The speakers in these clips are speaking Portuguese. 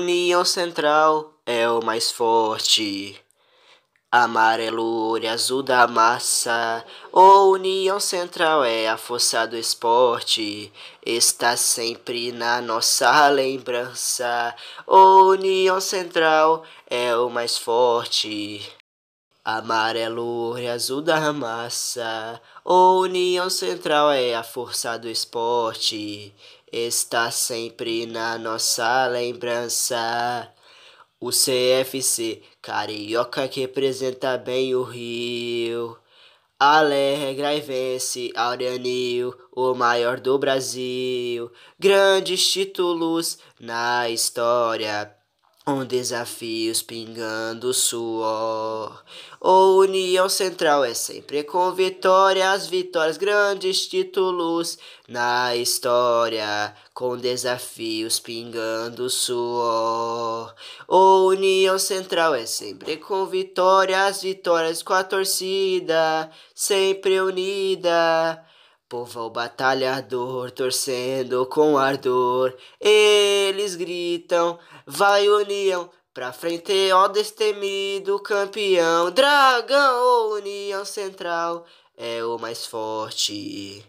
União Central é o mais forte. Amarelo, e azul da massa, O União Central é a força do esporte, está sempre na nossa lembrança. O União Central é o mais forte. Amarelo e azul da massa, o união central é a força do esporte, está sempre na nossa lembrança. O CFC carioca que representa bem o Rio, alegra e vence Aureanil, o maior do Brasil, grandes títulos na história um desafios pingando suor. Ou União Central é sempre com vitórias, vitórias, grandes títulos na história. Com desafios pingando suor. Ou União Central é sempre com vitórias, vitórias com a torcida, sempre unida. Povo ao batalhador, torcendo com ardor, eles gritam, vai União, pra frente, ó destemido campeão, Dragão, União Central, é o mais forte.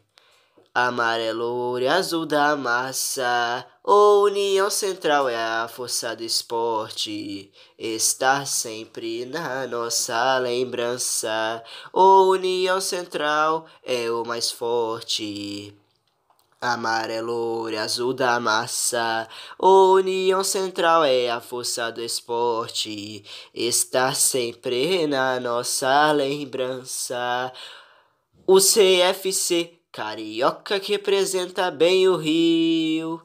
Amarelo, ouro e azul da massa, é é o união central é a força do esporte, está sempre na nossa lembrança. O união central é o mais forte. Amarelo, e azul da massa, o união central é a força do esporte, está sempre na nossa lembrança. O CFC Carioca que representa bem o Rio,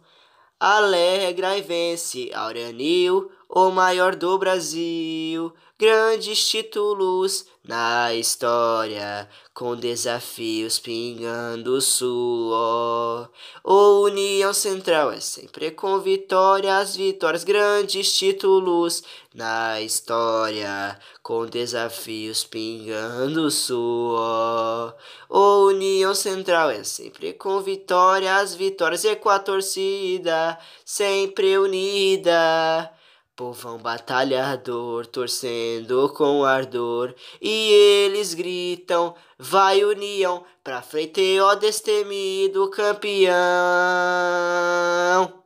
alegra e vence Auranil, o maior do Brasil, grandes títulos na história, com desafios pingando suor. O União Central é sempre com vitórias, vitórias, grandes títulos na história, com desafios pingando suor. O União Central é sempre com vitórias, vitórias, e com a torcida sempre unida. Povão batalhador, torcendo com ardor, e eles gritam: Vai União, pra frente, ó destemido campeão!